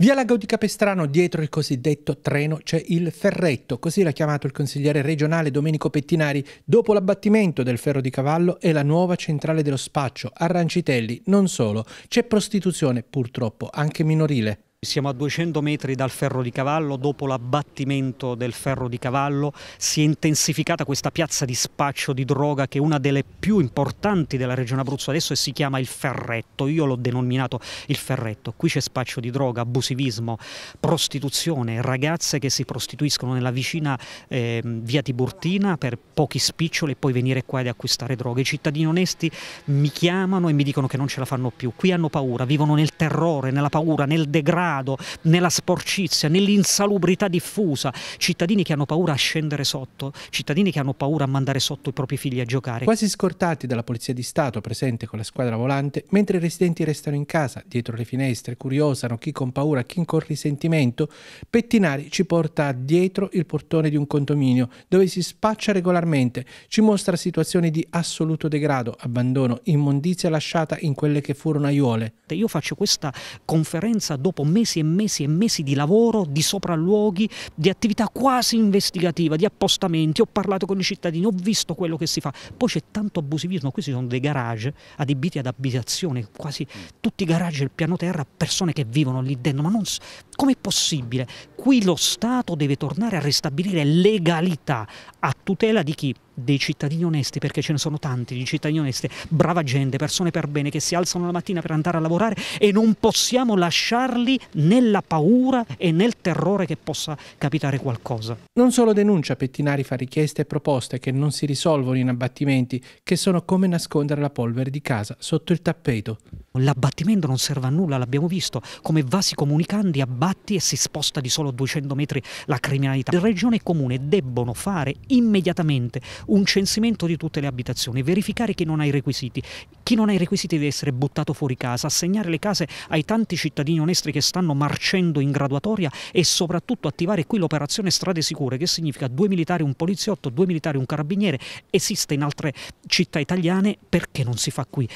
Via Lago di Capestrano, dietro il cosiddetto treno, c'è il ferretto, così l'ha chiamato il consigliere regionale Domenico Pettinari, dopo l'abbattimento del ferro di cavallo e la nuova centrale dello spaccio Arrancitelli, Non solo, c'è prostituzione, purtroppo, anche minorile. Siamo a 200 metri dal ferro di cavallo, dopo l'abbattimento del ferro di cavallo si è intensificata questa piazza di spaccio di droga che è una delle più importanti della regione Abruzzo adesso e si chiama il Ferretto, io l'ho denominato il Ferretto. Qui c'è spaccio di droga, abusivismo, prostituzione, ragazze che si prostituiscono nella vicina eh, via Tiburtina per pochi spiccioli e poi venire qua ad acquistare droga. I cittadini onesti mi chiamano e mi dicono che non ce la fanno più, qui hanno paura, vivono nel terrore, nella paura, nel degrado degrado, nella sporcizia, nell'insalubrità diffusa, cittadini che hanno paura a scendere sotto, cittadini che hanno paura a mandare sotto i propri figli a giocare. Quasi scortati dalla Polizia di Stato presente con la squadra volante, mentre i residenti restano in casa, dietro le finestre, curiosano chi con paura, chi con risentimento, Pettinari ci porta dietro il portone di un condominio dove si spaccia regolarmente, ci mostra situazioni di assoluto degrado, abbandono, immondizia lasciata in quelle che furono aiuole. Io faccio questa conferenza dopo mesi mesi e mesi e mesi di lavoro, di sopralluoghi, di attività quasi investigativa, di appostamenti, ho parlato con i cittadini, ho visto quello che si fa. Poi c'è tanto abusivismo, qui ci sono dei garage adibiti ad abitazione, quasi mm. tutti i garage del piano terra, persone che vivono lì dentro, ma non so, com'è possibile? qui lo Stato deve tornare a ristabilire legalità a tutela di chi? Dei cittadini onesti, perché ce ne sono tanti di cittadini onesti, brava gente, persone per bene che si alzano la mattina per andare a lavorare e non possiamo lasciarli nella paura e nel terrore che possa capitare qualcosa. Non solo denuncia, Pettinari fa richieste e proposte che non si risolvono in abbattimenti, che sono come nascondere la polvere di casa sotto il tappeto. L'abbattimento non serve a nulla, l'abbiamo visto, come vasi comunicandi abbatti e si sposta di solo 200 metri la criminalità. La Regione e Comune debbono fare immediatamente un censimento di tutte le abitazioni, verificare chi non ha i requisiti. Chi non ha i requisiti deve essere buttato fuori casa, assegnare le case ai tanti cittadini onesti che stanno marcendo in graduatoria e soprattutto attivare qui l'operazione strade sicure, che significa due militari, un poliziotto, due militari, un carabiniere. Esiste in altre città italiane, perché non si fa qui?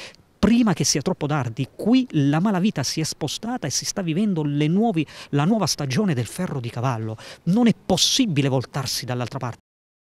prima che sia troppo tardi. Qui la malavita si è spostata e si sta vivendo nuovi, la nuova stagione del ferro di cavallo. Non è possibile voltarsi dall'altra parte.